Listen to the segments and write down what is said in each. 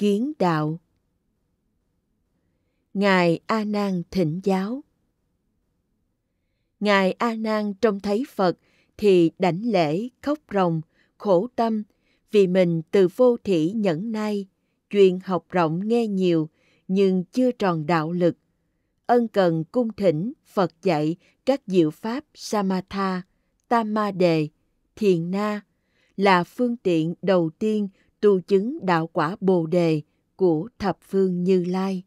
kiến đạo. Ngài A Nan thỉnh giáo. Ngài A Nan trông thấy Phật thì đảnh lễ, khóc ròng, khổ tâm vì mình từ vô thủy nhẫn nay chuyện học rộng nghe nhiều nhưng chưa tròn đạo lực. Ân cần cung thỉnh Phật dạy các diệu pháp Samatha, Tama Đề, Thiền Na là phương tiện đầu tiên tu chứng đạo quả bồ đề của thập phương như lai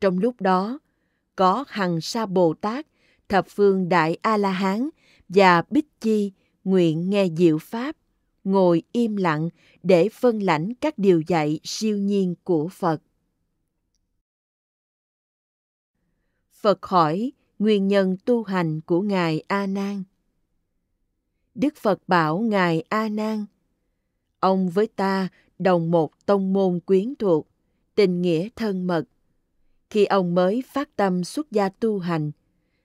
trong lúc đó có hằng sa bồ tát thập phương đại a la hán và bích chi nguyện nghe diệu pháp ngồi im lặng để phân lãnh các điều dạy siêu nhiên của phật phật hỏi nguyên nhân tu hành của ngài a nan đức phật bảo ngài a nan Ông với ta đồng một tông môn quyến thuộc, tình nghĩa thân mật. Khi ông mới phát tâm xuất gia tu hành,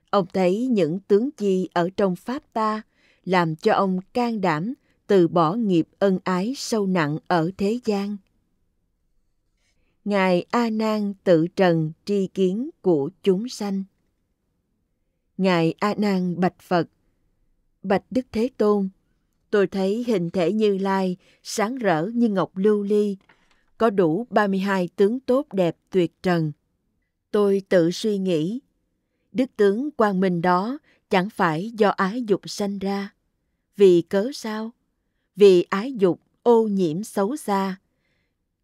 ông thấy những tướng chi ở trong Pháp ta làm cho ông can đảm từ bỏ nghiệp ân ái sâu nặng ở thế gian. Ngài A Nan tự trần tri kiến của chúng sanh. Ngài A Nan bạch Phật, bạch Đức Thế Tôn, tôi thấy hình thể Như Lai sáng rỡ như ngọc lưu ly, có đủ 32 tướng tốt đẹp tuyệt trần. Tôi tự suy nghĩ, đức tướng quang minh đó chẳng phải do ái dục sanh ra. Vì cớ sao? Vì ái dục ô nhiễm xấu xa,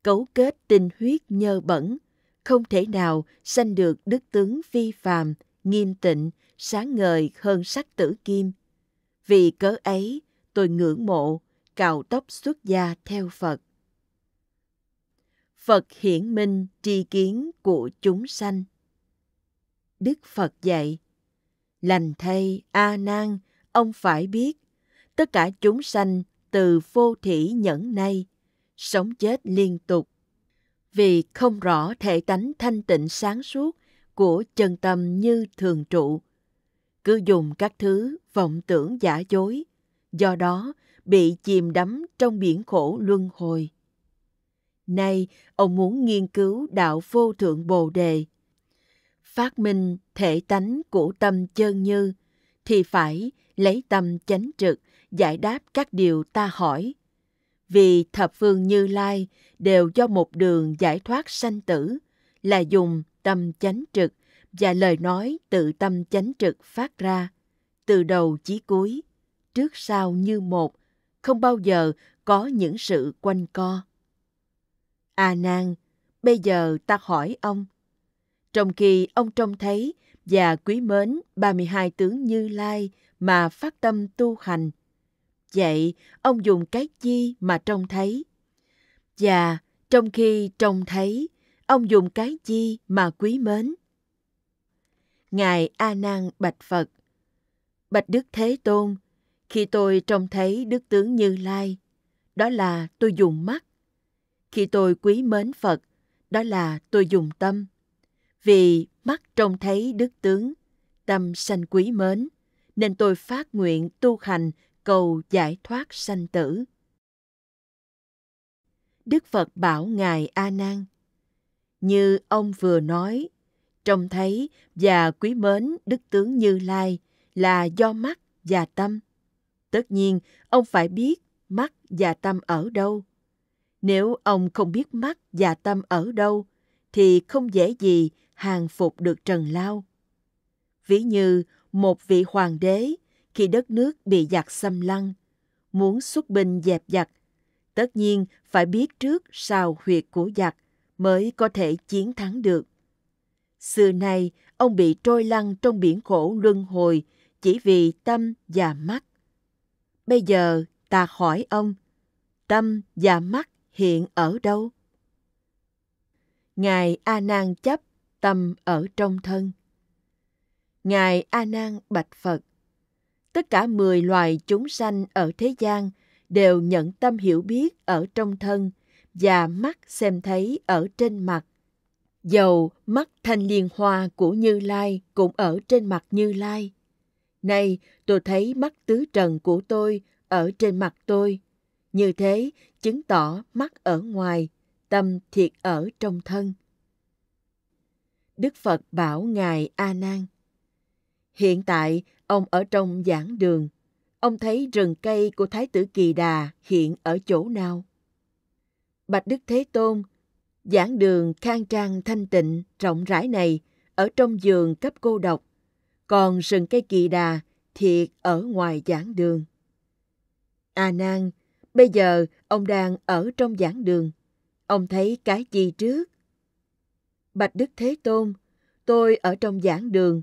cấu kết tinh huyết nhơ bẩn, không thể nào sanh được đức tướng phi phàm, nghiêm tịnh, sáng ngời hơn sắc tử kim. Vì cớ ấy, tôi ngưỡng mộ, cạo tóc xuất gia theo Phật. Phật hiển minh tri kiến của chúng sanh. Đức Phật dạy, lành thay A Nan, ông phải biết, tất cả chúng sanh từ vô thủy nhẫn nay, sống chết liên tục. Vì không rõ thể tánh thanh tịnh sáng suốt của chân tâm như thường trụ, cứ dùng các thứ vọng tưởng giả dối, do đó bị chìm đắm trong biển khổ luân hồi. Nay, ông muốn nghiên cứu đạo vô thượng Bồ Đề, phát minh thể tánh của tâm chân như, thì phải lấy tâm chánh trực giải đáp các điều ta hỏi. Vì thập phương Như Lai đều do một đường giải thoát sanh tử là dùng tâm chánh trực và lời nói tự tâm chánh trực phát ra từ đầu chí cuối trước sau như một, không bao giờ có những sự quanh co. A à Nan, bây giờ ta hỏi ông. Trong khi ông trông thấy và quý mến 32 tướng Như Lai mà phát tâm tu hành, vậy ông dùng cái chi mà trông thấy? Và trong khi trông thấy, ông dùng cái chi mà quý mến? Ngài A Nan bạch Phật. Bạch Đức Thế Tôn, khi tôi trông thấy Đức Tướng Như Lai, đó là tôi dùng mắt. Khi tôi quý mến Phật, đó là tôi dùng tâm. Vì mắt trông thấy Đức Tướng, tâm sanh quý mến, nên tôi phát nguyện tu hành cầu giải thoát sanh tử. Đức Phật bảo Ngài A Nan, như ông vừa nói, trông thấy và quý mến Đức Tướng Như Lai là do mắt và tâm – Tất nhiên, ông phải biết mắt và tâm ở đâu. Nếu ông không biết mắt và tâm ở đâu, thì không dễ gì hàng phục được trần lao. Ví như một vị hoàng đế khi đất nước bị giặc xâm lăng, muốn xuất binh dẹp giặc, tất nhiên phải biết trước sao huyệt của giặc mới có thể chiến thắng được. Xưa nay, ông bị trôi lăn trong biển khổ luân hồi chỉ vì tâm và mắt Bây giờ ta hỏi ông, tâm và mắt hiện ở đâu? Ngài A Nan chấp tâm ở trong thân. Ngài A Nan bạch Phật, tất cả mười loài chúng sanh ở thế gian đều nhận tâm hiểu biết ở trong thân và mắt xem thấy ở trên mặt. Dầu mắt thanh liên hoa của Như Lai cũng ở trên mặt Như Lai. Nay tôi thấy mắt tứ trần của tôi ở trên mặt tôi. Như thế chứng tỏ mắt ở ngoài, tâm thiệt ở trong thân. Đức Phật bảo Ngài A Nan Hiện tại, ông ở trong giảng đường. Ông thấy rừng cây của Thái tử Kỳ Đà hiện ở chỗ nào? Bạch Đức Thế Tôn, giảng đường khang trang thanh tịnh, rộng rãi này, ở trong giường cấp cô độc, còn rừng cây kỳ đà thiệt ở ngoài giảng đường. A à Nan, bây giờ ông đang ở trong giảng đường. Ông thấy cái gì trước? Bạch Đức Thế Tôn, tôi ở trong giảng đường.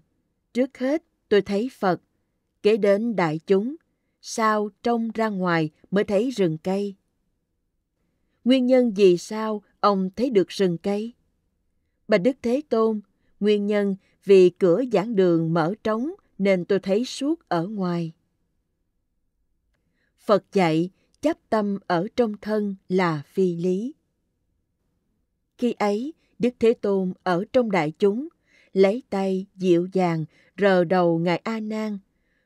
Trước hết tôi thấy Phật, kế đến đại chúng, sao trong ra ngoài mới thấy rừng cây. Nguyên nhân gì sao ông thấy được rừng cây? Bạch Đức Thế Tôn, nguyên nhân vì cửa giảng đường mở trống nên tôi thấy suốt ở ngoài. Phật dạy, chấp tâm ở trong thân là phi lý. Khi ấy, Đức Thế Tôn ở trong đại chúng, lấy tay dịu dàng rờ đầu Ngài A Nan,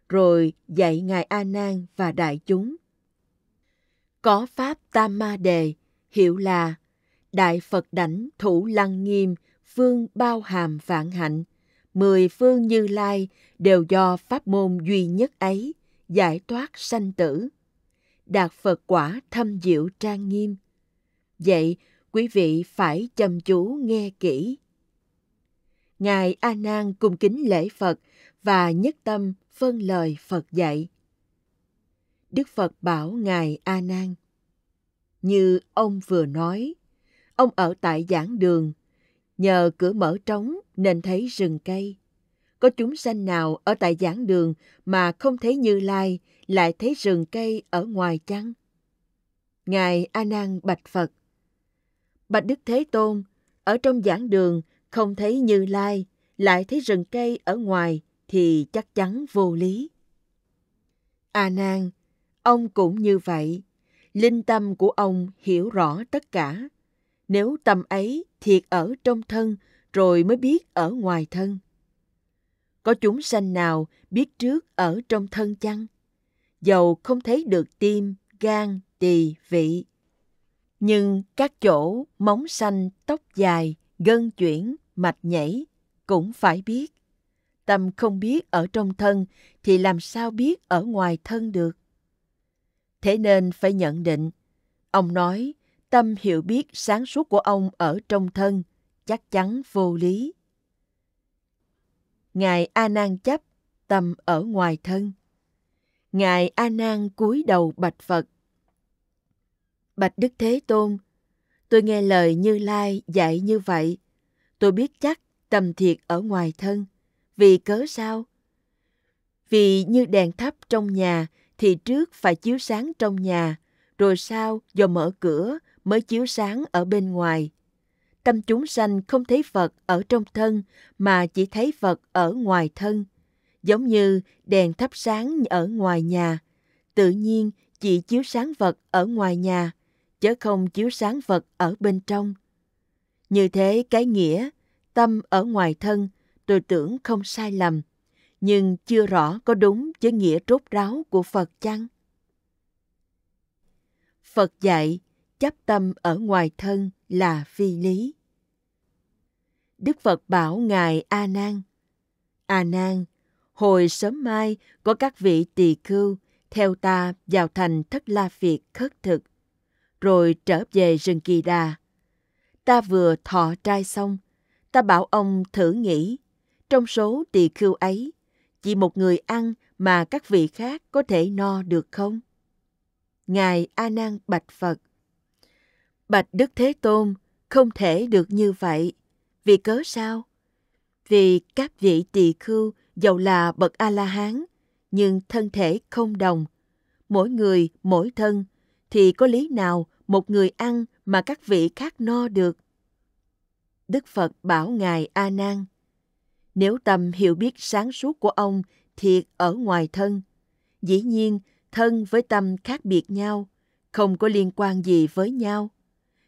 rồi dạy Ngài A Nan và đại chúng. Có pháp Tam Ma Đề, hiểu là Đại Phật đảnh thủ lăng nghiêm, phương bao hàm vạn hạnh, mười phương như lai đều do pháp môn duy nhất ấy giải thoát sanh tử đạt phật quả thâm diệu trang nghiêm vậy quý vị phải chăm chú nghe kỹ ngài a nan cung kính lễ phật và nhất tâm phân lời phật dạy đức phật bảo ngài a nan như ông vừa nói ông ở tại giảng đường Nhờ cửa mở trống nên thấy rừng cây. Có chúng sanh nào ở tại giảng đường mà không thấy Như Lai lại thấy rừng cây ở ngoài chăng? Ngài A Nan bạch Phật. Bạch Đức Thế Tôn, ở trong giảng đường không thấy Như Lai lại thấy rừng cây ở ngoài thì chắc chắn vô lý. A Nan, ông cũng như vậy, linh tâm của ông hiểu rõ tất cả nếu tâm ấy thiệt ở trong thân rồi mới biết ở ngoài thân có chúng sanh nào biết trước ở trong thân chăng dầu không thấy được tim gan tỳ vị nhưng các chỗ móng xanh tóc dài gân chuyển mạch nhảy cũng phải biết tâm không biết ở trong thân thì làm sao biết ở ngoài thân được thế nên phải nhận định ông nói tâm hiểu biết sáng suốt của ông ở trong thân chắc chắn vô lý ngài a nan chấp tâm ở ngoài thân ngài a nan cúi đầu bạch phật bạch đức thế tôn tôi nghe lời như lai dạy như vậy tôi biết chắc tâm thiệt ở ngoài thân vì cớ sao vì như đèn thắp trong nhà thì trước phải chiếu sáng trong nhà rồi sau do mở cửa mới chiếu sáng ở bên ngoài. Tâm chúng sanh không thấy Phật ở trong thân mà chỉ thấy Phật ở ngoài thân, giống như đèn thắp sáng ở ngoài nhà. Tự nhiên chỉ chiếu sáng Phật ở ngoài nhà, chứ không chiếu sáng Phật ở bên trong. Như thế cái nghĩa, tâm ở ngoài thân, tôi tưởng không sai lầm, nhưng chưa rõ có đúng với nghĩa rốt ráo của Phật chăng? Phật dạy, chấp tâm ở ngoài thân là phi lý. Đức Phật bảo Ngài A Nan, A Nan, hồi sớm mai có các vị tỳ khưu theo ta vào thành Thất La Việt khất thực, rồi trở về rừng Kỳ Đà. Ta vừa thọ trai xong, ta bảo ông thử nghĩ, trong số tỳ khưu ấy, chỉ một người ăn mà các vị khác có thể no được không? Ngài A Nan bạch Phật, Bạch Đức Thế Tôn, không thể được như vậy. Vì cớ sao? Vì các vị tỳ khưu dầu là bậc A-la-hán, nhưng thân thể không đồng. Mỗi người, mỗi thân, thì có lý nào một người ăn mà các vị khác no được? Đức Phật bảo Ngài A Nan, nếu tâm hiểu biết sáng suốt của ông thiệt ở ngoài thân, dĩ nhiên thân với tâm khác biệt nhau, không có liên quan gì với nhau.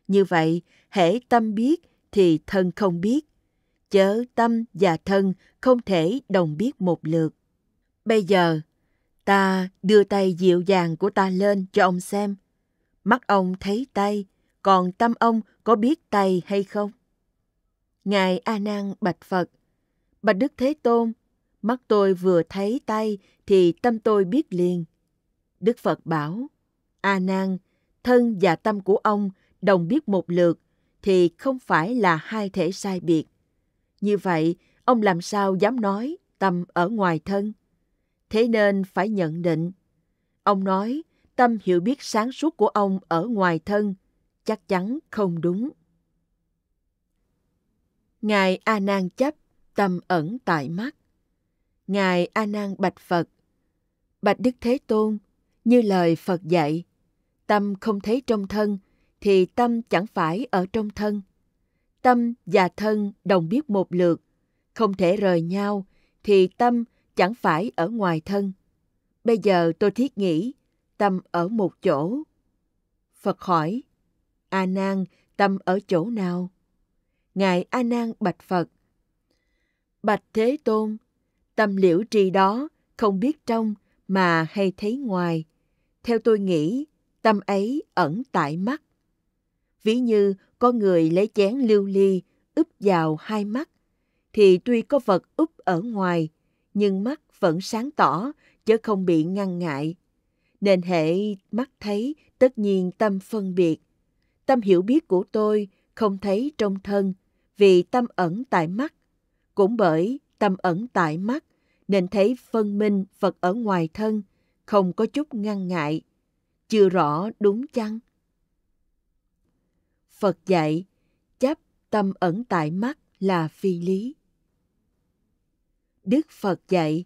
Như vậy, hễ tâm biết thì thân không biết. Chớ tâm và thân không thể đồng biết một lượt. Bây giờ, ta đưa tay dịu dàng của ta lên cho ông xem. Mắt ông thấy tay, còn tâm ông có biết tay hay không? Ngài A Nan bạch Phật, Bạch Đức Thế Tôn, mắt tôi vừa thấy tay thì tâm tôi biết liền. Đức Phật bảo, A Nan, thân và tâm của ông đồng biết một lượt thì không phải là hai thể sai biệt. Như vậy, ông làm sao dám nói tâm ở ngoài thân? Thế nên phải nhận định. Ông nói tâm hiểu biết sáng suốt của ông ở ngoài thân chắc chắn không đúng. Ngài A Nan chấp tâm ẩn tại mắt. Ngài A Nan bạch Phật. Bạch Đức Thế Tôn, như lời Phật dạy, tâm không thấy trong thân thì tâm chẳng phải ở trong thân. Tâm và thân đồng biết một lượt, không thể rời nhau thì tâm chẳng phải ở ngoài thân. Bây giờ tôi thiết nghĩ tâm ở một chỗ. Phật hỏi, A Nan, tâm ở chỗ nào? Ngài A Nan bạch Phật. Bạch Thế Tôn, tâm liễu tri đó không biết trong mà hay thấy ngoài. Theo tôi nghĩ, tâm ấy ẩn tại mắt ví như có người lấy chén lưu ly úp vào hai mắt thì tuy có vật úp ở ngoài nhưng mắt vẫn sáng tỏ chứ không bị ngăn ngại nên hệ mắt thấy tất nhiên tâm phân biệt tâm hiểu biết của tôi không thấy trong thân vì tâm ẩn tại mắt cũng bởi tâm ẩn tại mắt nên thấy phân minh vật ở ngoài thân không có chút ngăn ngại chưa rõ đúng chăng Phật dạy, chấp tâm ẩn tại mắt là phi lý. Đức Phật dạy,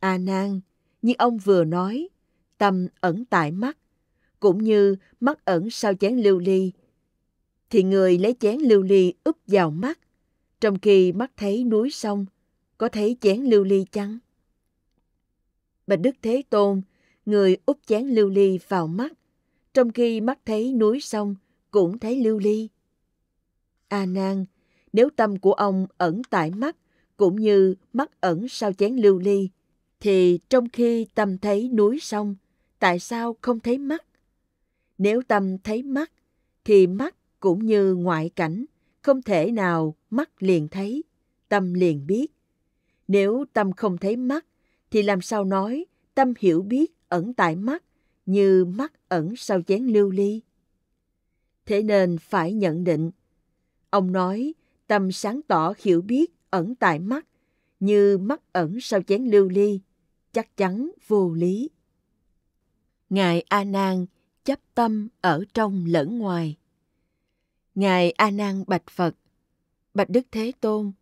A Nan, như ông vừa nói, tâm ẩn tại mắt, cũng như mắt ẩn sau chén lưu ly, thì người lấy chén lưu ly úp vào mắt, trong khi mắt thấy núi sông, có thấy chén lưu ly chăng? Bạch Đức Thế Tôn, người úp chén lưu ly vào mắt, trong khi mắt thấy núi sông, cũng thấy lưu ly. A Nan, nếu tâm của ông ẩn tại mắt, cũng như mắt ẩn sau chén lưu ly, thì trong khi tâm thấy núi sông, tại sao không thấy mắt? Nếu tâm thấy mắt, thì mắt cũng như ngoại cảnh, không thể nào mắt liền thấy, tâm liền biết. Nếu tâm không thấy mắt, thì làm sao nói tâm hiểu biết ẩn tại mắt như mắt ẩn sau chén lưu ly? thế nên phải nhận định. Ông nói, tâm sáng tỏ hiểu biết ẩn tại mắt, như mắt ẩn sau chén lưu ly, chắc chắn vô lý. Ngài A Nan chấp tâm ở trong lẫn ngoài. Ngài A Nan bạch Phật, bạch Đức Thế Tôn,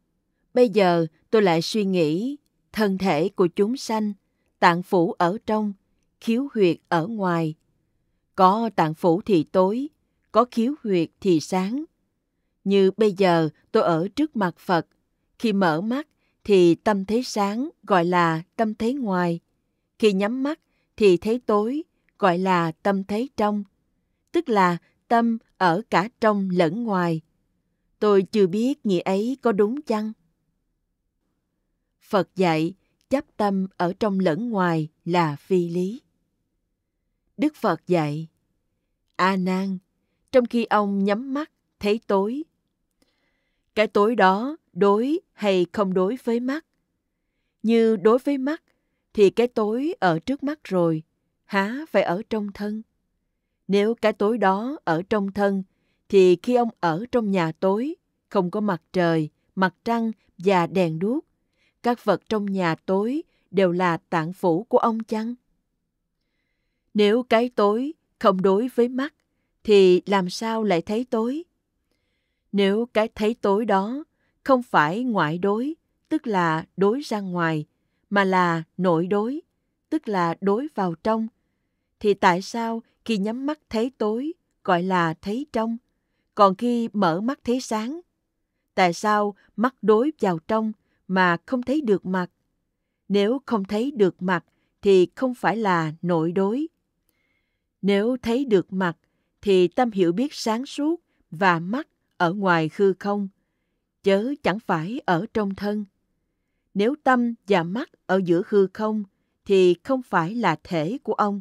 bây giờ tôi lại suy nghĩ thân thể của chúng sanh, tạng phủ ở trong, khiếu huyệt ở ngoài. Có tạng phủ thì tối, có khiếu huyệt thì sáng. Như bây giờ tôi ở trước mặt Phật, khi mở mắt thì tâm thấy sáng gọi là tâm thấy ngoài, khi nhắm mắt thì thấy tối gọi là tâm thấy trong, tức là tâm ở cả trong lẫn ngoài. Tôi chưa biết nghĩa ấy có đúng chăng? Phật dạy chấp tâm ở trong lẫn ngoài là phi lý. Đức Phật dạy, A Nan, trong khi ông nhắm mắt thấy tối cái tối đó đối hay không đối với mắt như đối với mắt thì cái tối ở trước mắt rồi há phải ở trong thân nếu cái tối đó ở trong thân thì khi ông ở trong nhà tối không có mặt trời mặt trăng và đèn đuốc các vật trong nhà tối đều là tạng phủ của ông chăng nếu cái tối không đối với mắt thì làm sao lại thấy tối? Nếu cái thấy tối đó không phải ngoại đối, tức là đối ra ngoài, mà là nội đối, tức là đối vào trong, thì tại sao khi nhắm mắt thấy tối gọi là thấy trong, còn khi mở mắt thấy sáng? Tại sao mắt đối vào trong mà không thấy được mặt? Nếu không thấy được mặt thì không phải là nội đối. Nếu thấy được mặt thì tâm hiểu biết sáng suốt và mắt ở ngoài hư không, chớ chẳng phải ở trong thân. Nếu tâm và mắt ở giữa hư không thì không phải là thể của ông.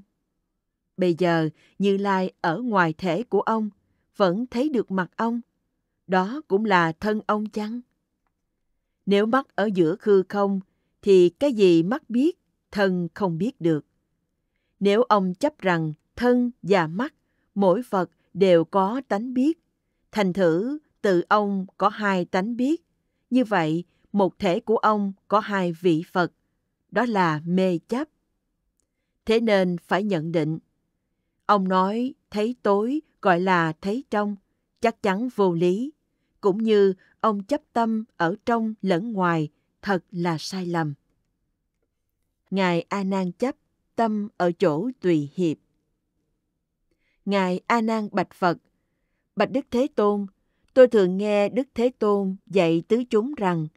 Bây giờ, Như Lai ở ngoài thể của ông, vẫn thấy được mặt ông. Đó cũng là thân ông chăng? Nếu mắt ở giữa hư không, thì cái gì mắt biết, thân không biết được. Nếu ông chấp rằng thân và mắt mỗi Phật đều có tánh biết. Thành thử, tự ông có hai tánh biết. Như vậy, một thể của ông có hai vị Phật, đó là mê chấp. Thế nên phải nhận định. Ông nói thấy tối gọi là thấy trong, chắc chắn vô lý. Cũng như ông chấp tâm ở trong lẫn ngoài, thật là sai lầm. Ngài A Nan chấp tâm ở chỗ tùy hiệp. Ngài A Nan bạch Phật: Bạch Đức Thế Tôn, tôi thường nghe Đức Thế Tôn dạy tứ chúng rằng: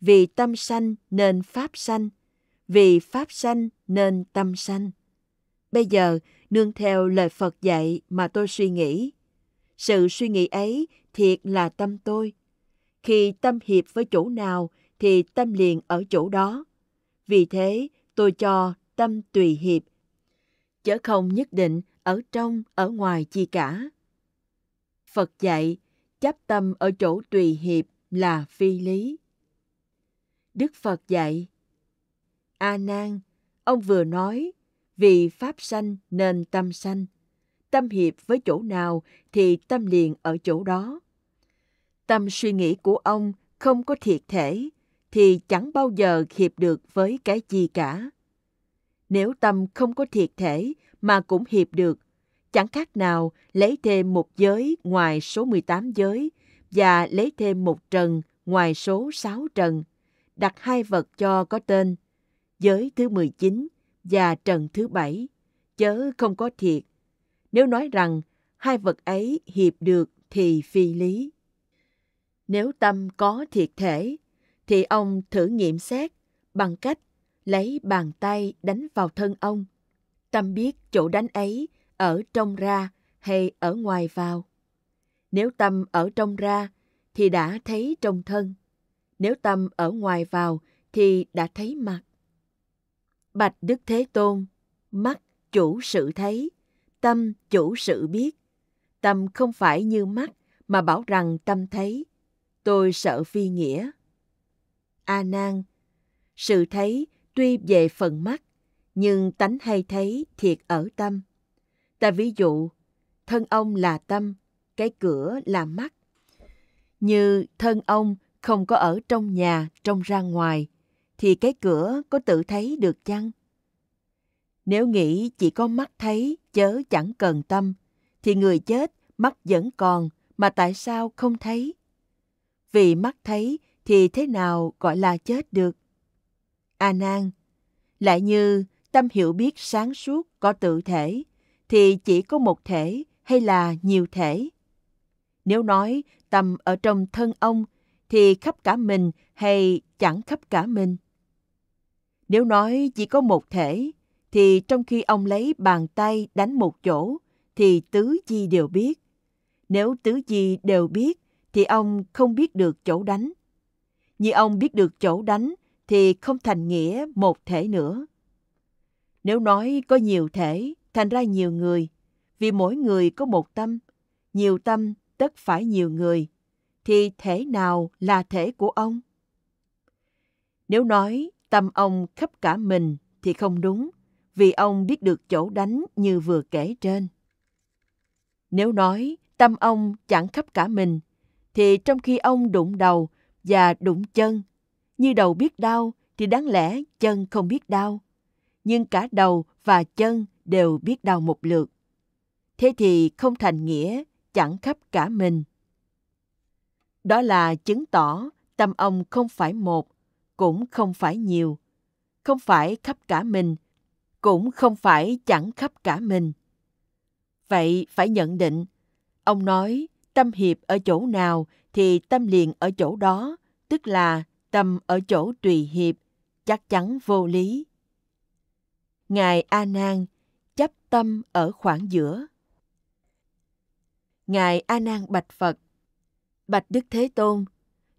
Vì tâm sanh nên pháp sanh, vì pháp sanh nên tâm sanh. Bây giờ, nương theo lời Phật dạy mà tôi suy nghĩ, sự suy nghĩ ấy thiệt là tâm tôi. Khi tâm hiệp với chỗ nào thì tâm liền ở chỗ đó. Vì thế, tôi cho tâm tùy hiệp. Chớ không nhất định ở trong, ở ngoài chi cả. Phật dạy, chấp tâm ở chỗ tùy hiệp là phi lý. Đức Phật dạy, A Nan, ông vừa nói, vì pháp sanh nên tâm sanh. Tâm hiệp với chỗ nào thì tâm liền ở chỗ đó. Tâm suy nghĩ của ông không có thiệt thể thì chẳng bao giờ hiệp được với cái gì cả. Nếu tâm không có thiệt thể mà cũng hiệp được, chẳng khác nào lấy thêm một giới ngoài số 18 giới và lấy thêm một trần ngoài số 6 trần, đặt hai vật cho có tên, giới thứ 19 và trần thứ 7, chớ không có thiệt. Nếu nói rằng hai vật ấy hiệp được thì phi lý. Nếu tâm có thiệt thể, thì ông thử nghiệm xét bằng cách lấy bàn tay đánh vào thân ông tâm biết chỗ đánh ấy ở trong ra hay ở ngoài vào nếu tâm ở trong ra thì đã thấy trong thân nếu tâm ở ngoài vào thì đã thấy mặt bạch đức thế tôn mắt chủ sự thấy tâm chủ sự biết tâm không phải như mắt mà bảo rằng tâm thấy tôi sợ phi nghĩa a nan sự thấy tuy về phần mắt nhưng tánh hay thấy thiệt ở tâm. Ta ví dụ, thân ông là tâm, cái cửa là mắt. Như thân ông không có ở trong nhà, trong ra ngoài, thì cái cửa có tự thấy được chăng? Nếu nghĩ chỉ có mắt thấy chớ chẳng cần tâm, thì người chết mắt vẫn còn mà tại sao không thấy? Vì mắt thấy thì thế nào gọi là chết được? A à Nan, lại như tâm hiểu biết sáng suốt có tự thể, thì chỉ có một thể hay là nhiều thể? Nếu nói tâm ở trong thân ông, thì khắp cả mình hay chẳng khắp cả mình? Nếu nói chỉ có một thể, thì trong khi ông lấy bàn tay đánh một chỗ, thì tứ chi đều biết. Nếu tứ chi đều biết, thì ông không biết được chỗ đánh. Như ông biết được chỗ đánh, thì không thành nghĩa một thể nữa. Nếu nói có nhiều thể, thành ra nhiều người, vì mỗi người có một tâm, nhiều tâm tất phải nhiều người, thì thể nào là thể của ông? Nếu nói tâm ông khắp cả mình thì không đúng, vì ông biết được chỗ đánh như vừa kể trên. Nếu nói tâm ông chẳng khắp cả mình, thì trong khi ông đụng đầu và đụng chân, như đầu biết đau thì đáng lẽ chân không biết đau, nhưng cả đầu và chân đều biết đau một lượt. Thế thì không thành nghĩa, chẳng khắp cả mình. Đó là chứng tỏ tâm ông không phải một, cũng không phải nhiều, không phải khắp cả mình, cũng không phải chẳng khắp cả mình. Vậy phải nhận định, ông nói tâm hiệp ở chỗ nào thì tâm liền ở chỗ đó, tức là tâm ở chỗ tùy hiệp, chắc chắn vô lý. Ngài A Nan chấp tâm ở khoảng giữa. Ngài A Nan bạch Phật, bạch Đức Thế Tôn,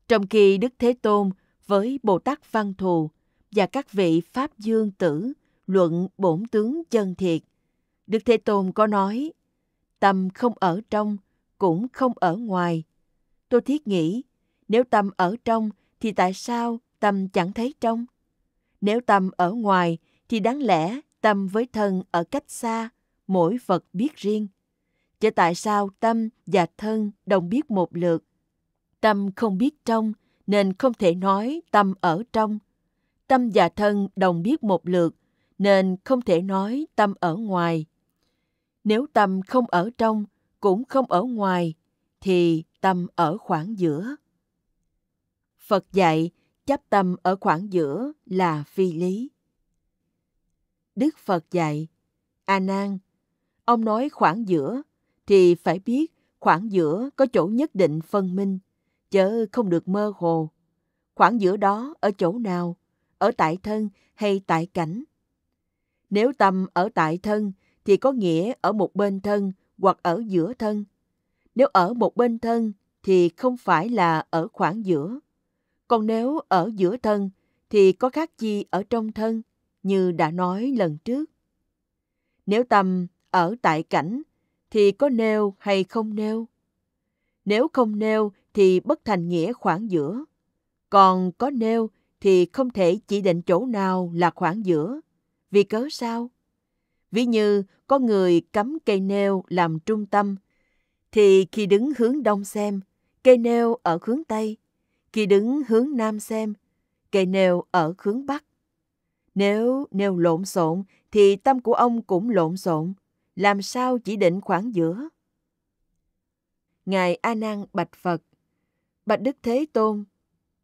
trong khi Đức Thế Tôn với Bồ Tát Văn Thù và các vị Pháp Dương Tử luận bổn tướng chân thiệt, Đức Thế Tôn có nói, tâm không ở trong, cũng không ở ngoài. Tôi thiết nghĩ, nếu tâm ở trong thì tại sao tâm chẳng thấy trong? Nếu tâm ở ngoài thì đáng lẽ tâm với thân ở cách xa, mỗi phật biết riêng. Chớ tại sao tâm và thân đồng biết một lượt. Tâm không biết trong nên không thể nói tâm ở trong. Tâm và thân đồng biết một lượt nên không thể nói tâm ở ngoài. Nếu tâm không ở trong cũng không ở ngoài thì tâm ở khoảng giữa. Phật dạy chấp tâm ở khoảng giữa là phi lý. Đức Phật dạy, A Nan, ông nói khoảng giữa thì phải biết khoảng giữa có chỗ nhất định phân minh, chớ không được mơ hồ. Khoảng giữa đó ở chỗ nào? Ở tại thân hay tại cảnh? Nếu tâm ở tại thân thì có nghĩa ở một bên thân hoặc ở giữa thân. Nếu ở một bên thân thì không phải là ở khoảng giữa. Còn nếu ở giữa thân thì có khác chi ở trong thân? như đã nói lần trước. Nếu tâm ở tại cảnh thì có nêu hay không nêu? Nếu không nêu thì bất thành nghĩa khoảng giữa. Còn có nêu thì không thể chỉ định chỗ nào là khoảng giữa. Vì cớ sao? Ví như có người cắm cây nêu làm trung tâm, thì khi đứng hướng đông xem, cây nêu ở hướng Tây. Khi đứng hướng Nam xem, cây nêu ở hướng Bắc. Nếu nêu lộn xộn thì tâm của ông cũng lộn xộn, làm sao chỉ định khoảng giữa? Ngài A Nan bạch Phật, Bạch Đức Thế Tôn,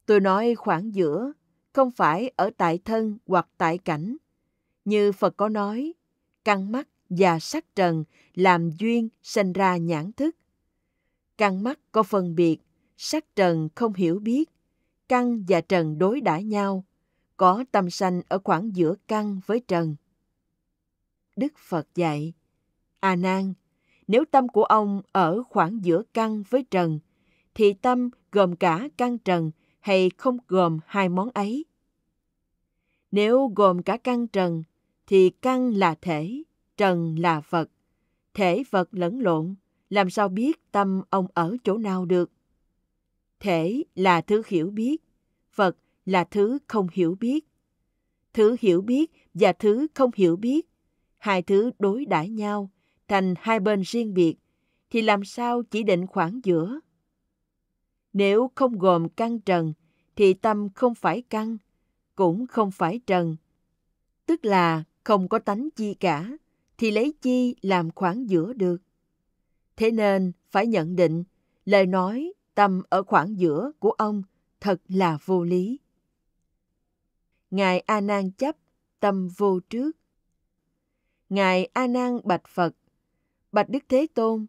tôi nói khoảng giữa, không phải ở tại thân hoặc tại cảnh. Như Phật có nói, căn mắt và sắc trần làm duyên sanh ra nhãn thức. Căn mắt có phân biệt, sắc trần không hiểu biết, căn và trần đối đãi nhau, có tâm sanh ở khoảng giữa căn với trần. Đức Phật dạy, A à Nan, nếu tâm của ông ở khoảng giữa căn với trần, thì tâm gồm cả căn trần hay không gồm hai món ấy? Nếu gồm cả căn trần, thì căn là thể, trần là vật. Thể vật lẫn lộn, làm sao biết tâm ông ở chỗ nào được? Thể là thứ hiểu biết, là thứ không hiểu biết thứ hiểu biết và thứ không hiểu biết hai thứ đối đãi nhau thành hai bên riêng biệt thì làm sao chỉ định khoảng giữa nếu không gồm căn trần thì tâm không phải căn cũng không phải trần tức là không có tánh chi cả thì lấy chi làm khoảng giữa được thế nên phải nhận định lời nói tâm ở khoảng giữa của ông thật là vô lý Ngài A Nan chấp tâm vô trước. Ngài A Nan bạch Phật: Bạch Đức Thế Tôn,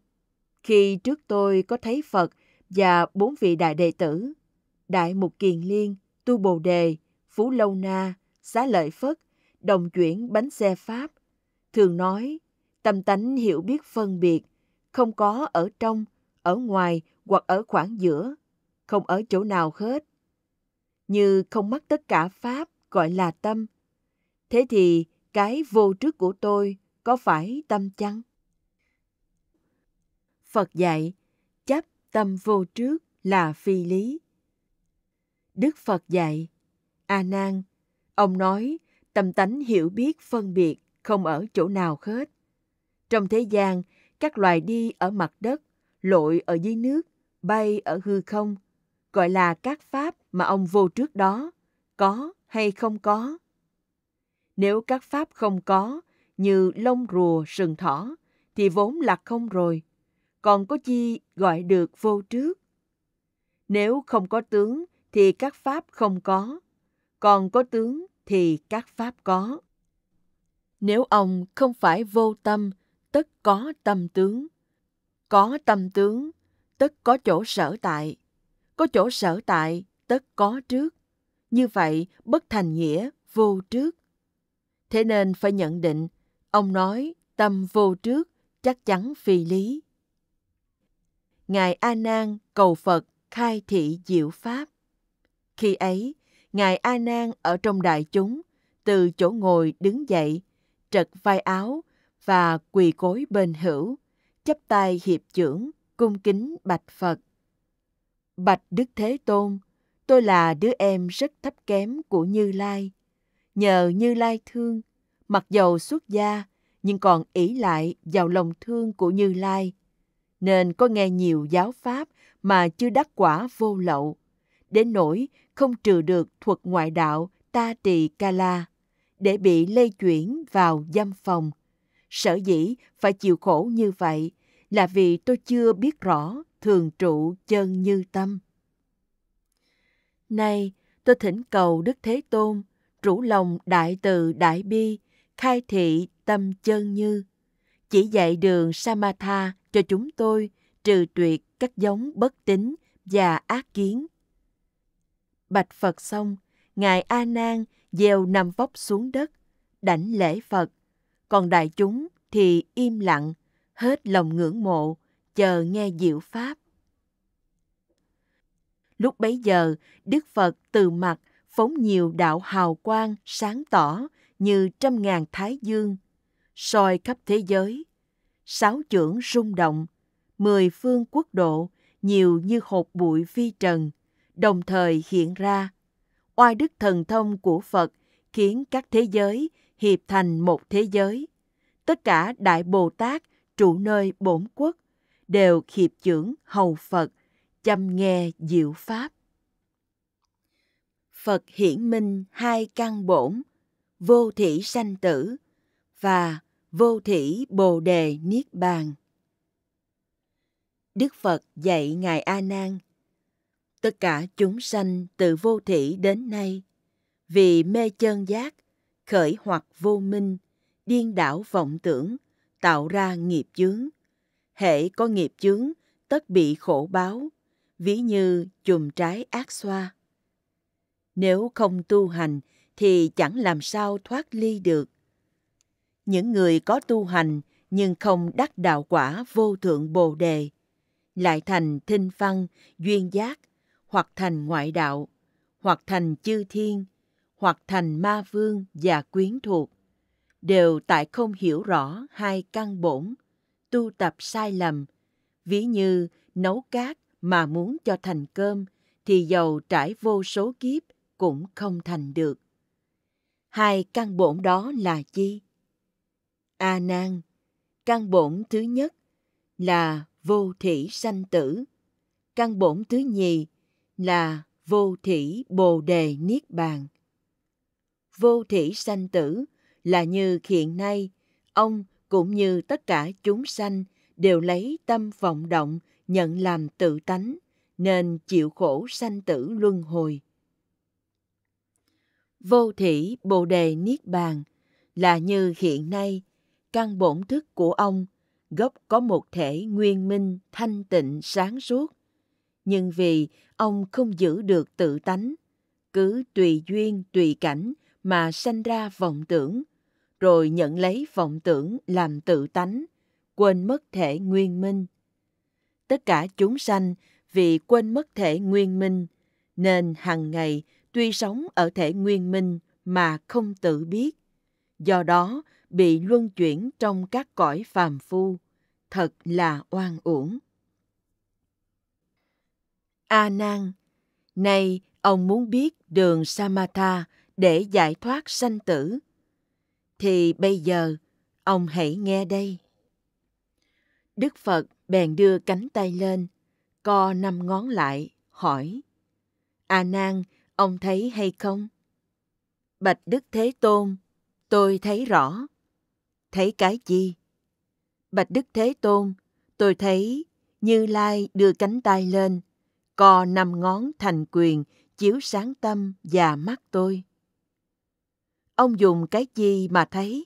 khi trước tôi có thấy Phật và bốn vị đại đệ tử, Đại Mục Kiền Liên, Tu Bồ Đề, Phú Lâu Na, Xá Lợi Phất, Đồng Chuyển Bánh Xe Pháp, thường nói tâm tánh hiểu biết phân biệt, không có ở trong, ở ngoài hoặc ở khoảng giữa, không ở chỗ nào hết. Như không mắc tất cả Pháp, gọi là tâm. Thế thì cái vô trước của tôi có phải tâm chăng? Phật dạy, chấp tâm vô trước là phi lý. Đức Phật dạy, A Nan, ông nói tâm tánh hiểu biết phân biệt không ở chỗ nào hết. Trong thế gian, các loài đi ở mặt đất, lội ở dưới nước, bay ở hư không, gọi là các pháp mà ông vô trước đó, có hay không có nếu các pháp không có như lông rùa sừng thỏ thì vốn là không rồi còn có chi gọi được vô trước nếu không có tướng thì các pháp không có còn có tướng thì các pháp có nếu ông không phải vô tâm tất có tâm tướng có tâm tướng tất có chỗ sở tại có chỗ sở tại tất có trước như vậy bất thành nghĩa vô trước thế nên phải nhận định ông nói tâm vô trước chắc chắn phi lý ngài a nan cầu phật khai thị diệu pháp khi ấy ngài a nan ở trong đại chúng từ chỗ ngồi đứng dậy trật vai áo và quỳ cối bên hữu chắp tay hiệp chưởng cung kính bạch phật bạch đức thế tôn tôi là đứa em rất thấp kém của Như Lai. Nhờ Như Lai thương, mặc dầu xuất gia, nhưng còn ỷ lại vào lòng thương của Như Lai. Nên có nghe nhiều giáo pháp mà chưa đắc quả vô lậu, đến nỗi không trừ được thuật ngoại đạo ta trì ca la, để bị lây chuyển vào giam phòng. Sở dĩ phải chịu khổ như vậy là vì tôi chưa biết rõ thường trụ chân như tâm. Nay, tôi thỉnh cầu Đức Thế Tôn, rủ lòng đại từ đại bi, khai thị tâm chân như, chỉ dạy đường Samatha cho chúng tôi trừ tuyệt các giống bất tín và ác kiến. Bạch Phật xong, Ngài A Nan dèo năm vóc xuống đất, đảnh lễ Phật, còn đại chúng thì im lặng, hết lòng ngưỡng mộ, chờ nghe diệu pháp. Lúc bấy giờ, Đức Phật từ mặt phóng nhiều đạo hào quang sáng tỏ như trăm ngàn thái dương, soi khắp thế giới. Sáu chưởng rung động, mười phương quốc độ, nhiều như hột bụi phi trần, đồng thời hiện ra. Oai đức thần thông của Phật khiến các thế giới hiệp thành một thế giới. Tất cả Đại Bồ Tát trụ nơi bổn quốc đều khiệp trưởng hầu Phật – chăm nghe diệu pháp. Phật hiển minh hai căn bổn, vô thủy sanh tử và vô thủy bồ đề niết bàn. Đức Phật dạy Ngài A Nan tất cả chúng sanh từ vô thủy đến nay vì mê chân giác khởi hoặc vô minh điên đảo vọng tưởng tạo ra nghiệp chướng hệ có nghiệp chướng tất bị khổ báo ví như chùm trái ác xoa. Nếu không tu hành thì chẳng làm sao thoát ly được. Những người có tu hành nhưng không đắc đạo quả vô thượng bồ đề, lại thành thinh văn, duyên giác, hoặc thành ngoại đạo, hoặc thành chư thiên, hoặc thành ma vương và quyến thuộc, đều tại không hiểu rõ hai căn bổn, tu tập sai lầm, ví như nấu cát mà muốn cho thành cơm thì dầu trải vô số kiếp cũng không thành được. Hai căn bổn đó là chi? A nan, căn bổn thứ nhất là vô thủy sanh tử, căn bổn thứ nhì là vô thủy bồ đề niết bàn. Vô thủy sanh tử là như hiện nay, ông cũng như tất cả chúng sanh đều lấy tâm vọng động nhận làm tự tánh nên chịu khổ sanh tử luân hồi vô thỉ bồ đề niết bàn là như hiện nay căn bổn thức của ông gốc có một thể nguyên minh thanh tịnh sáng suốt nhưng vì ông không giữ được tự tánh cứ tùy duyên tùy cảnh mà sanh ra vọng tưởng rồi nhận lấy vọng tưởng làm tự tánh quên mất thể nguyên minh tất cả chúng sanh vì quên mất thể nguyên minh, nên hàng ngày tuy sống ở thể nguyên minh mà không tự biết. Do đó, bị luân chuyển trong các cõi phàm phu, thật là oan uổng. A Nan, nay ông muốn biết đường Samatha để giải thoát sanh tử. Thì bây giờ, ông hãy nghe đây. Đức Phật bèn đưa cánh tay lên, co năm ngón lại, hỏi. À nan, ông thấy hay không? Bạch Đức Thế Tôn, tôi thấy rõ. Thấy cái gì? Bạch Đức Thế Tôn, tôi thấy Như Lai đưa cánh tay lên, co năm ngón thành quyền chiếu sáng tâm và mắt tôi. Ông dùng cái gì mà thấy?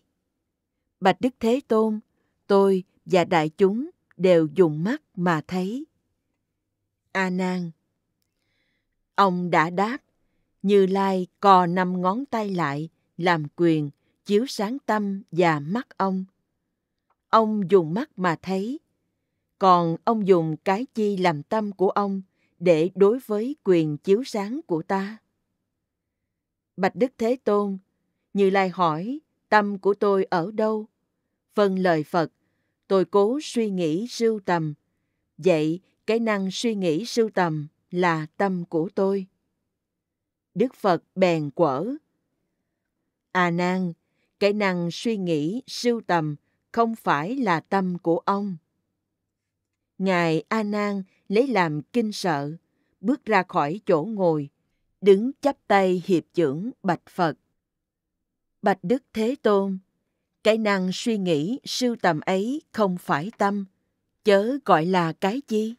Bạch Đức Thế Tôn, tôi và đại chúng đều dùng mắt mà thấy. A Nan Ông đã đáp, Như Lai cò năm ngón tay lại, làm quyền, chiếu sáng tâm và mắt ông. Ông dùng mắt mà thấy, còn ông dùng cái chi làm tâm của ông để đối với quyền chiếu sáng của ta. Bạch Đức Thế Tôn, Như Lai hỏi, tâm của tôi ở đâu? Phân vâng lời Phật, tôi cố suy nghĩ sưu tầm. Vậy, cái năng suy nghĩ sưu tầm là tâm của tôi. Đức Phật bèn quở. À nan, cái năng suy nghĩ sưu tầm không phải là tâm của ông. Ngài A Nan lấy làm kinh sợ, bước ra khỏi chỗ ngồi, đứng chắp tay hiệp chưởng bạch Phật. Bạch Đức Thế Tôn, cái năng suy nghĩ sưu tầm ấy không phải tâm chớ gọi là cái chi.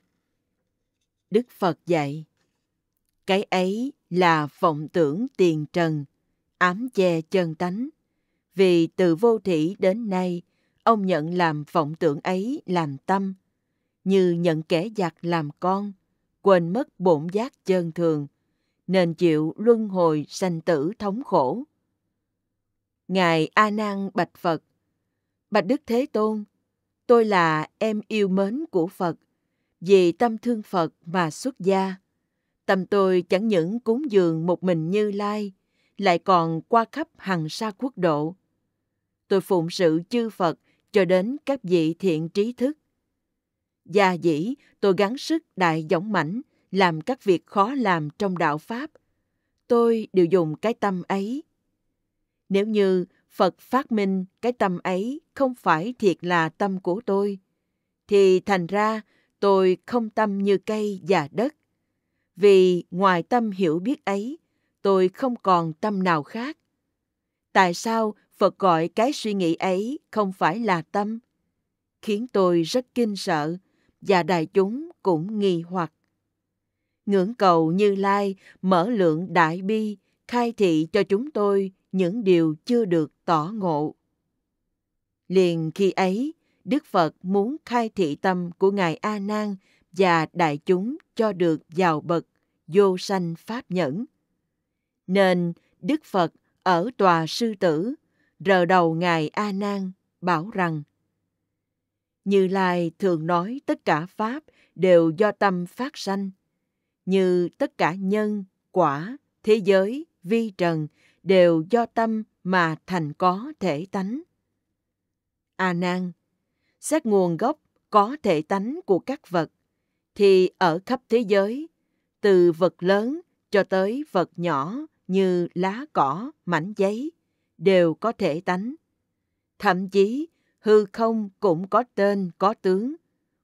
đức phật dạy cái ấy là vọng tưởng tiền trần ám che chân tánh vì từ vô thủy đến nay ông nhận làm vọng tưởng ấy làm tâm như nhận kẻ giặc làm con quên mất bổn giác chân thường nên chịu luân hồi sanh tử thống khổ Ngài A Nan bạch Phật: Bạch Đức Thế Tôn, tôi là em yêu mến của Phật, vì tâm thương Phật mà xuất gia. Tâm tôi chẳng những cúng dường một mình Như Lai, lại còn qua khắp hằng sa quốc độ. Tôi phụng sự chư Phật cho đến các vị thiện trí thức. Gia dĩ, tôi gắng sức đại dõng mãnh, làm các việc khó làm trong đạo Pháp. Tôi đều dùng cái tâm ấy nếu như Phật phát minh cái tâm ấy không phải thiệt là tâm của tôi, thì thành ra tôi không tâm như cây và đất. Vì ngoài tâm hiểu biết ấy, tôi không còn tâm nào khác. Tại sao Phật gọi cái suy nghĩ ấy không phải là tâm? Khiến tôi rất kinh sợ và đại chúng cũng nghi hoặc. Ngưỡng cầu Như Lai mở lượng đại bi khai thị cho chúng tôi những điều chưa được tỏ ngộ. Liền khi ấy, Đức Phật muốn khai thị tâm của Ngài A Nan và đại chúng cho được vào bậc, vô sanh pháp nhẫn. Nên Đức Phật ở tòa sư tử, rờ đầu Ngài A Nan bảo rằng Như Lai thường nói tất cả pháp đều do tâm phát sanh, như tất cả nhân, quả, thế giới, vi trần đều do tâm mà thành có thể tánh. A à nan, xét nguồn gốc có thể tánh của các vật thì ở khắp thế giới, từ vật lớn cho tới vật nhỏ như lá cỏ, mảnh giấy đều có thể tánh. Thậm chí hư không cũng có tên, có tướng.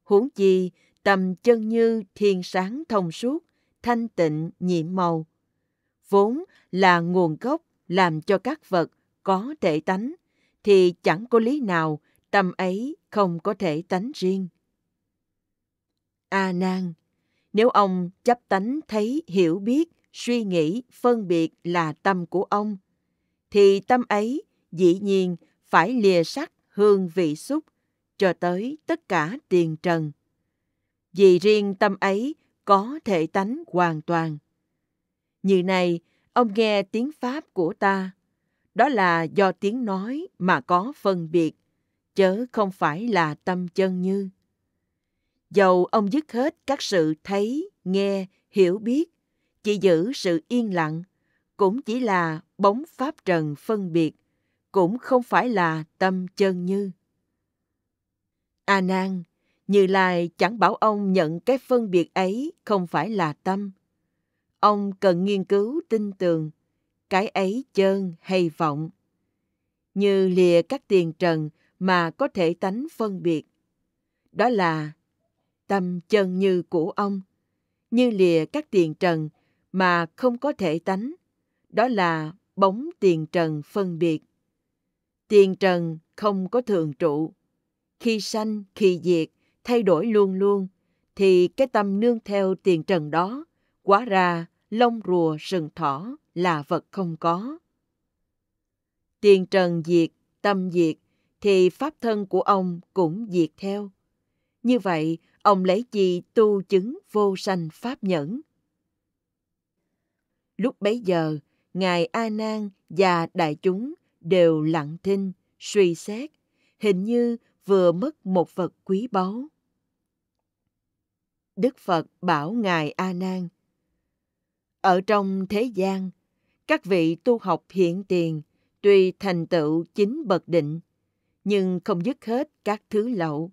Huống chi tầm chân như thiên sáng thông suốt, thanh tịnh nhiệm màu. Vốn là nguồn gốc làm cho các vật có thể tánh, thì chẳng có lý nào tâm ấy không có thể tánh riêng. A à nan, nếu ông chấp tánh thấy hiểu biết, suy nghĩ, phân biệt là tâm của ông, thì tâm ấy dĩ nhiên phải lìa sắc hương vị xúc cho tới tất cả tiền trần. Vì riêng tâm ấy có thể tánh hoàn toàn. Như này, ông nghe tiếng Pháp của ta. Đó là do tiếng nói mà có phân biệt, chớ không phải là tâm chân như. Dầu ông dứt hết các sự thấy, nghe, hiểu biết, chỉ giữ sự yên lặng, cũng chỉ là bóng pháp trần phân biệt, cũng không phải là tâm chân như. A Nan, Như Lai chẳng bảo ông nhận cái phân biệt ấy không phải là tâm, ông cần nghiên cứu tin tường cái ấy chơn hay vọng như lìa các tiền trần mà có thể tánh phân biệt đó là tâm chân như của ông như lìa các tiền trần mà không có thể tánh đó là bóng tiền trần phân biệt tiền trần không có thường trụ khi sanh khi diệt thay đổi luôn luôn thì cái tâm nương theo tiền trần đó quá ra lông rùa rừng thỏ là vật không có. Tiền trần diệt, tâm diệt, thì pháp thân của ông cũng diệt theo. Như vậy, ông lấy gì tu chứng vô sanh pháp nhẫn? Lúc bấy giờ, Ngài A Nan và đại chúng đều lặng thinh, suy xét, hình như vừa mất một vật quý báu. Đức Phật bảo Ngài A Nan – ở trong thế gian, các vị tu học hiện tiền tuy thành tựu chính bậc định, nhưng không dứt hết các thứ lậu,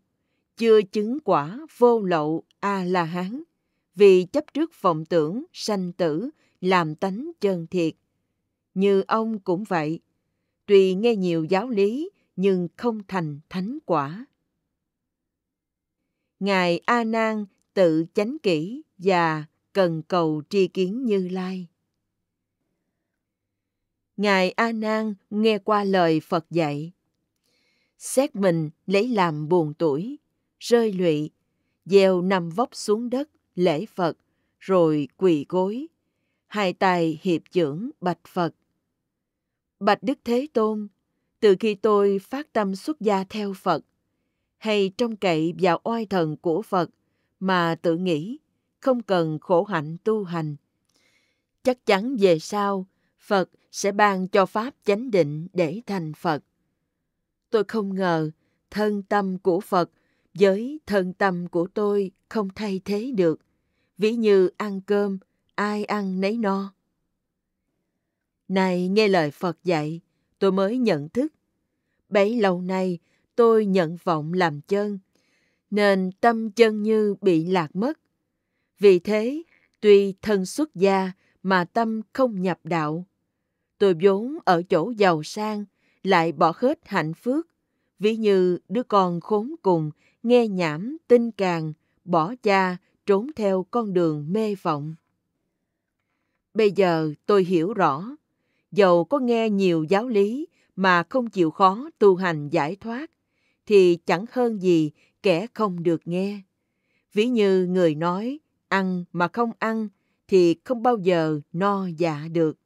chưa chứng quả vô lậu A-la-hán, vì chấp trước vọng tưởng, sanh tử, làm tánh chân thiệt. Như ông cũng vậy, tuy nghe nhiều giáo lý nhưng không thành thánh quả. Ngài A Nan tự chánh kỹ và cần cầu tri kiến Như Lai. Ngài A Nan nghe qua lời Phật dạy, xét mình lấy làm buồn tuổi, rơi lụy, gieo nằm vóc xuống đất lễ Phật, rồi quỳ gối, hai tay hiệp chưởng bạch Phật. Bạch Đức Thế Tôn, từ khi tôi phát tâm xuất gia theo Phật, hay trong cậy vào oai thần của Phật mà tự nghĩ không cần khổ hạnh tu hành. Chắc chắn về sau, Phật sẽ ban cho Pháp chánh định để thành Phật. Tôi không ngờ thân tâm của Phật với thân tâm của tôi không thay thế được. Ví như ăn cơm, ai ăn nấy no. Này nghe lời Phật dạy, tôi mới nhận thức. Bấy lâu nay, tôi nhận vọng làm chân, nên tâm chân như bị lạc mất. Vì thế, tuy thân xuất gia mà tâm không nhập đạo. Tôi vốn ở chỗ giàu sang, lại bỏ hết hạnh phúc, Ví như đứa con khốn cùng, nghe nhảm, tin càng, bỏ cha, trốn theo con đường mê vọng. Bây giờ tôi hiểu rõ, dầu có nghe nhiều giáo lý mà không chịu khó tu hành giải thoát, thì chẳng hơn gì kẻ không được nghe. Ví như người nói, Ăn mà không ăn thì không bao giờ no dạ được.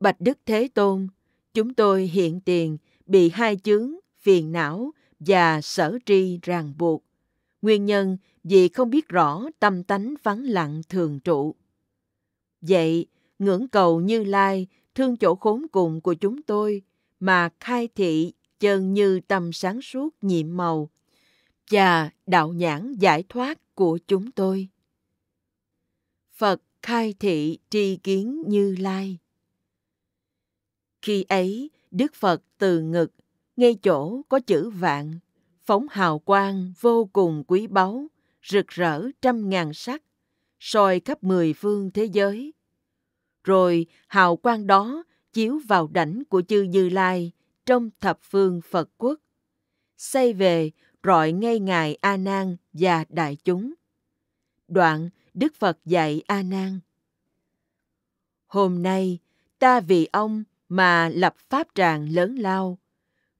Bạch Đức Thế Tôn, chúng tôi hiện tiền bị hai chứng phiền não và sở tri ràng buộc. Nguyên nhân vì không biết rõ tâm tánh vắng lặng thường trụ. Vậy, ngưỡng cầu Như Lai thương chỗ khốn cùng của chúng tôi mà khai thị chân như tâm sáng suốt nhiệm màu và đạo nhãn giải thoát của chúng tôi. Phật khai thị tri kiến Như Lai. Khi ấy, Đức Phật từ ngực, ngay chỗ có chữ vạn, phóng hào quang vô cùng quý báu, rực rỡ trăm ngàn sắc, soi khắp mười phương thế giới. Rồi hào quang đó chiếu vào đảnh của chư Như Lai trong thập phương Phật quốc. Xây về rọi ngay ngài A Nan và đại chúng. Đoạn Đức Phật dạy A Nan: Hôm nay ta vì ông mà lập pháp tràng lớn lao,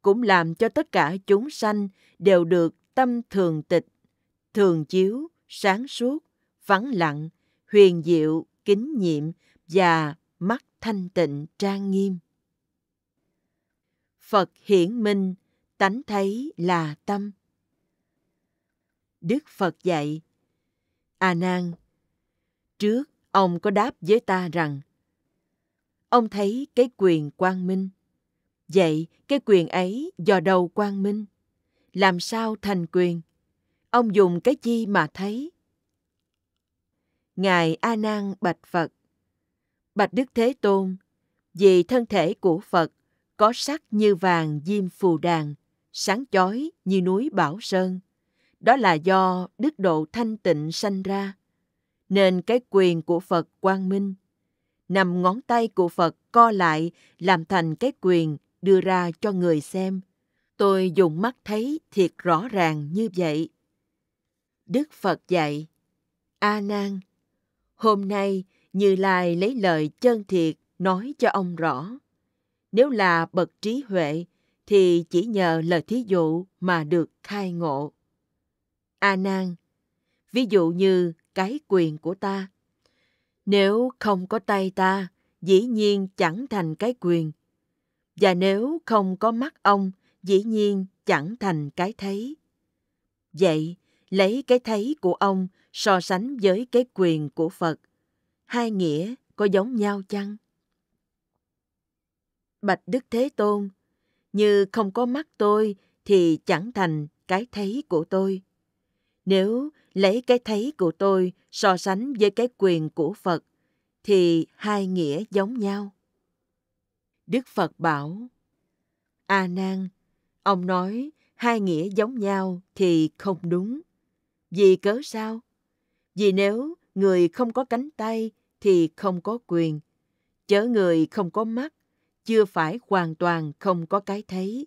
cũng làm cho tất cả chúng sanh đều được tâm thường tịch, thường chiếu, sáng suốt, vắng lặng, huyền diệu, kính nhiệm và mắt thanh tịnh trang nghiêm. Phật hiển minh, tánh thấy là tâm. Đức Phật dạy. A Nan, trước ông có đáp với ta rằng ông thấy cái quyền quang minh. Vậy cái quyền ấy do đầu quang minh? Làm sao thành quyền? Ông dùng cái chi mà thấy? Ngài A Nan bạch Phật. Bạch Đức Thế Tôn, vì thân thể của Phật có sắc như vàng diêm phù đàn, sáng chói như núi Bảo Sơn, đó là do đức độ thanh tịnh sanh ra nên cái quyền của phật quang minh nằm ngón tay của phật co lại làm thành cái quyền đưa ra cho người xem tôi dùng mắt thấy thiệt rõ ràng như vậy đức phật dạy a nan hôm nay như lai lấy lời chân thiệt nói cho ông rõ nếu là bậc trí huệ thì chỉ nhờ lời thí dụ mà được khai ngộ A Nan, ví dụ như cái quyền của ta. Nếu không có tay ta, dĩ nhiên chẳng thành cái quyền. Và nếu không có mắt ông, dĩ nhiên chẳng thành cái thấy. Vậy, lấy cái thấy của ông so sánh với cái quyền của Phật. Hai nghĩa có giống nhau chăng? Bạch Đức Thế Tôn, như không có mắt tôi thì chẳng thành cái thấy của tôi. Nếu lấy cái thấy của tôi so sánh với cái quyền của Phật, thì hai nghĩa giống nhau. Đức Phật bảo, A Nan, ông nói hai nghĩa giống nhau thì không đúng. Vì cớ sao? Vì nếu người không có cánh tay thì không có quyền, chớ người không có mắt, chưa phải hoàn toàn không có cái thấy.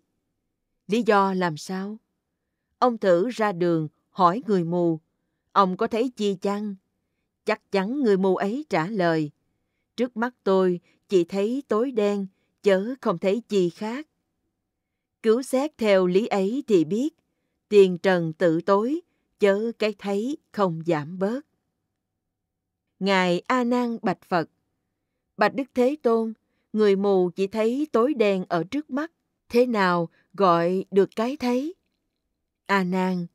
Lý do làm sao? Ông thử ra đường hỏi người mù, ông có thấy chi chăng? Chắc chắn người mù ấy trả lời, trước mắt tôi chỉ thấy tối đen, chớ không thấy chi khác. Cứu xét theo lý ấy thì biết, tiền trần tự tối, chớ cái thấy không giảm bớt. Ngài A Nan bạch Phật. Bạch Đức Thế Tôn, người mù chỉ thấy tối đen ở trước mắt, thế nào gọi được cái thấy? A Nan,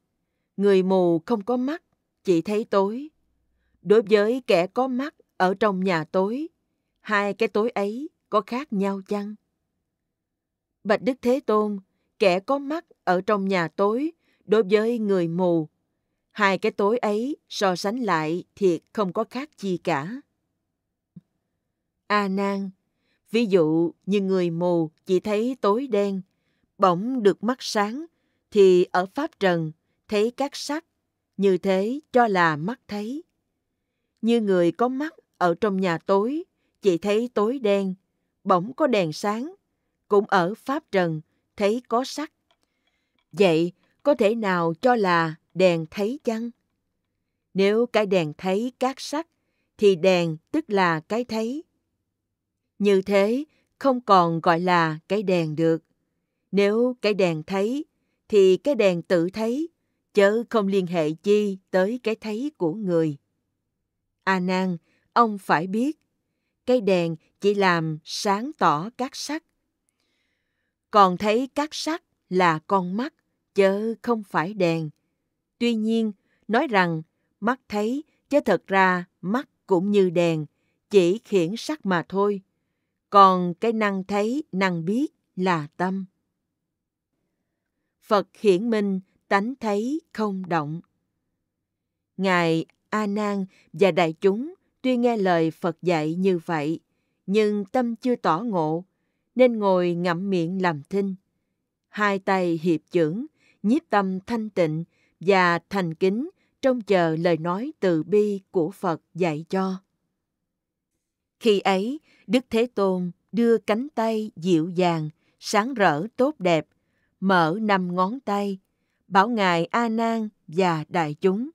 người mù không có mắt chỉ thấy tối đối với kẻ có mắt ở trong nhà tối hai cái tối ấy có khác nhau chăng bạch đức thế tôn kẻ có mắt ở trong nhà tối đối với người mù hai cái tối ấy so sánh lại thiệt không có khác gì cả a à nan ví dụ như người mù chỉ thấy tối đen bỗng được mắt sáng thì ở pháp trần thấy các sắc, như thế cho là mắt thấy. Như người có mắt ở trong nhà tối, chỉ thấy tối đen, bỗng có đèn sáng, cũng ở pháp trần, thấy có sắc. Vậy, có thể nào cho là đèn thấy chăng? Nếu cái đèn thấy các sắc, thì đèn tức là cái thấy. Như thế, không còn gọi là cái đèn được. Nếu cái đèn thấy, thì cái đèn tự thấy chớ không liên hệ chi tới cái thấy của người. A à nan, ông phải biết, cái đèn chỉ làm sáng tỏ các sắc. Còn thấy các sắc là con mắt, chớ không phải đèn. Tuy nhiên, nói rằng mắt thấy, chứ thật ra mắt cũng như đèn, chỉ khiển sắc mà thôi. Còn cái năng thấy, năng biết là tâm. Phật hiển minh tánh thấy không động. Ngài A Nan và đại chúng tuy nghe lời Phật dạy như vậy, nhưng tâm chưa tỏ ngộ, nên ngồi ngậm miệng làm thinh. Hai tay hiệp chưởng, nhiếp tâm thanh tịnh và thành kính trong chờ lời nói từ bi của Phật dạy cho. Khi ấy, Đức Thế Tôn đưa cánh tay dịu dàng, sáng rỡ tốt đẹp, mở năm ngón tay, bảo ngài A Nan và đại chúng.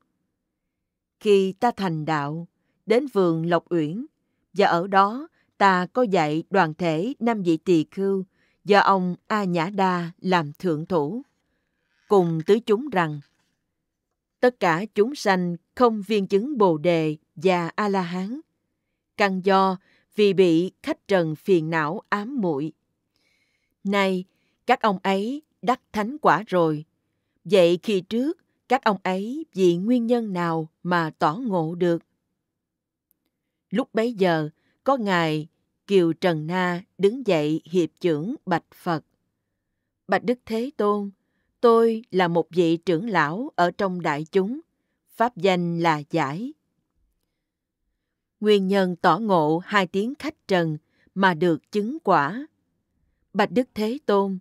Khi ta thành đạo, đến vườn Lộc Uyển và ở đó ta có dạy đoàn thể năm vị tỳ khưu do ông A Nhã Đa làm thượng thủ. Cùng tứ chúng rằng, tất cả chúng sanh không viên chứng Bồ Đề và A-la-hán. Căn do vì bị khách trần phiền não ám muội. Nay, các ông ấy đắc thánh quả rồi, Vậy khi trước, các ông ấy vì nguyên nhân nào mà tỏ ngộ được? Lúc bấy giờ, có ngài Kiều Trần Na đứng dậy hiệp trưởng Bạch Phật. Bạch Đức Thế Tôn, tôi là một vị trưởng lão ở trong đại chúng, pháp danh là Giải. Nguyên nhân tỏ ngộ hai tiếng khách trần mà được chứng quả. Bạch Đức Thế Tôn,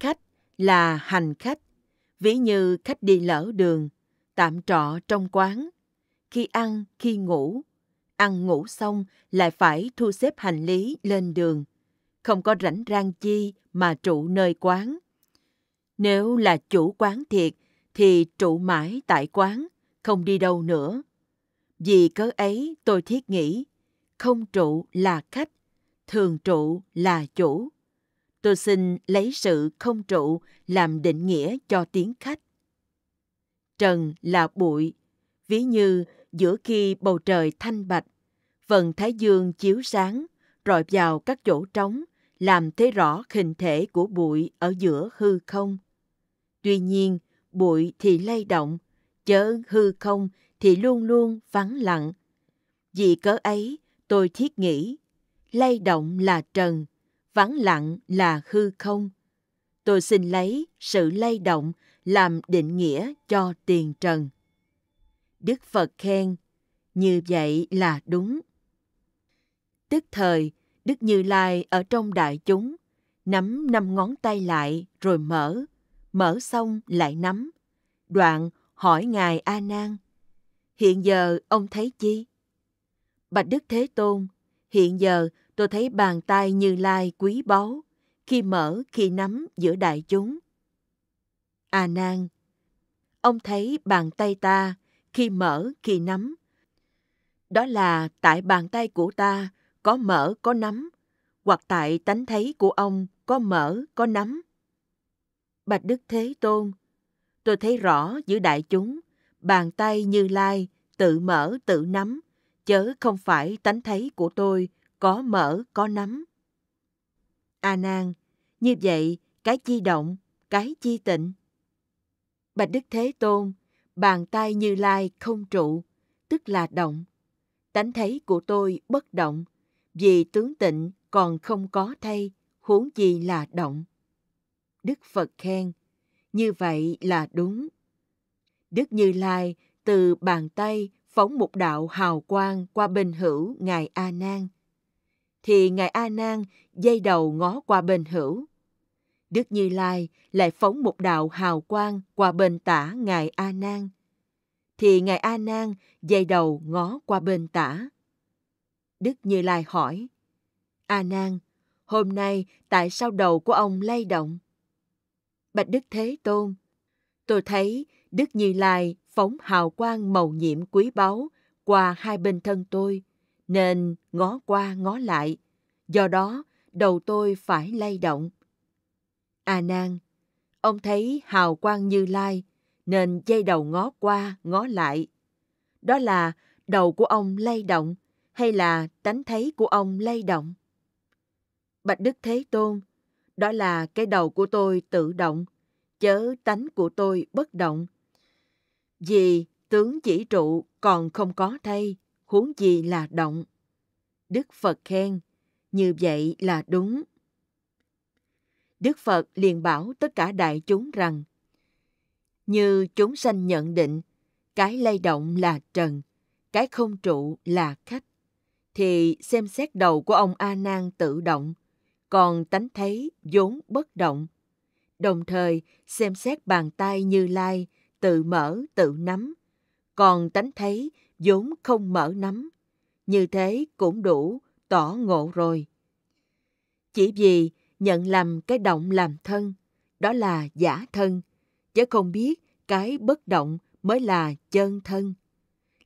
khách là hành khách, ví như khách đi lỡ đường tạm trọ trong quán khi ăn khi ngủ ăn ngủ xong lại phải thu xếp hành lý lên đường không có rảnh rang chi mà trụ nơi quán nếu là chủ quán thiệt thì trụ mãi tại quán không đi đâu nữa vì cớ ấy tôi thiết nghĩ không trụ là khách thường trụ là chủ tôi xin lấy sự không trụ làm định nghĩa cho tiếng khách. Trần là bụi, ví như giữa khi bầu trời thanh bạch, vần thái dương chiếu sáng, rọi vào các chỗ trống, làm thấy rõ hình thể của bụi ở giữa hư không. Tuy nhiên, bụi thì lay động, chớ hư không thì luôn luôn vắng lặng. Vì cớ ấy, tôi thiết nghĩ, lay động là trần, vắng lặng là hư không. Tôi xin lấy sự lay động làm định nghĩa cho tiền trần. Đức Phật khen, như vậy là đúng. Tức thời, Đức Như Lai ở trong đại chúng, nắm năm ngón tay lại rồi mở, mở xong lại nắm. Đoạn hỏi Ngài A Nan, hiện giờ ông thấy chi? Bạch Đức Thế Tôn, hiện giờ tôi thấy bàn tay như lai quý báu, khi mở khi nắm giữa đại chúng. À nan, ông thấy bàn tay ta khi mở khi nắm. Đó là tại bàn tay của ta có mở có nắm, hoặc tại tánh thấy của ông có mở có nắm. Bạch Đức Thế Tôn, tôi thấy rõ giữa đại chúng, bàn tay như lai tự mở tự nắm, chớ không phải tánh thấy của tôi có mở có nắm A à nan, như vậy cái chi động, cái chi tịnh. Bạch Đức Thế Tôn, bàn tay Như Lai không trụ, tức là động. Tánh thấy của tôi bất động, vì tướng tịnh còn không có thay, huống gì là động. Đức Phật khen, như vậy là đúng. Đức Như Lai từ bàn tay phóng một đạo hào quang qua bên hữu Ngài A Nan thì ngài A Nan dây đầu ngó qua bên hữu. Đức Như Lai lại phóng một đạo hào quang qua bên tả ngài A Nan, thì ngài A Nan dây đầu ngó qua bên tả. Đức Như Lai hỏi: A Nan, hôm nay tại sao đầu của ông lay động? Bạch Đức Thế Tôn, tôi thấy Đức Như Lai phóng hào quang màu nhiệm quý báu qua hai bên thân tôi nên ngó qua ngó lại, do đó đầu tôi phải lay động. A à nan, ông thấy hào quang Như Lai nên dây đầu ngó qua ngó lại. Đó là đầu của ông lay động hay là tánh thấy của ông lay động? Bạch Đức Thế Tôn, đó là cái đầu của tôi tự động, chớ tánh của tôi bất động. Vì tướng chỉ trụ còn không có thay, huống gì là động. Đức Phật khen, như vậy là đúng. Đức Phật liền bảo tất cả đại chúng rằng, như chúng sanh nhận định, cái lay động là trần, cái không trụ là khách, thì xem xét đầu của ông A Nan tự động, còn tánh thấy vốn bất động. Đồng thời xem xét bàn tay Như Lai tự mở tự nắm, còn tánh thấy vốn không mở nắm. Như thế cũng đủ, tỏ ngộ rồi. Chỉ vì nhận lầm cái động làm thân, đó là giả thân, chứ không biết cái bất động mới là chân thân.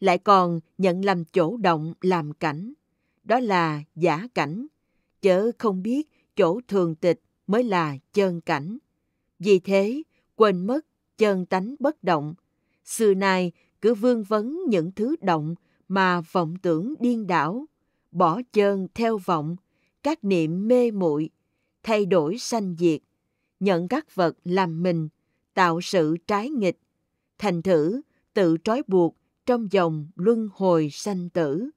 Lại còn nhận lầm chỗ động làm cảnh, đó là giả cảnh, chớ không biết chỗ thường tịch mới là chân cảnh. Vì thế, quên mất chân tánh bất động. Xưa nay cứ vương vấn những thứ động mà vọng tưởng điên đảo, bỏ chơn theo vọng, các niệm mê muội, thay đổi sanh diệt, nhận các vật làm mình, tạo sự trái nghịch, thành thử tự trói buộc trong dòng luân hồi sanh tử.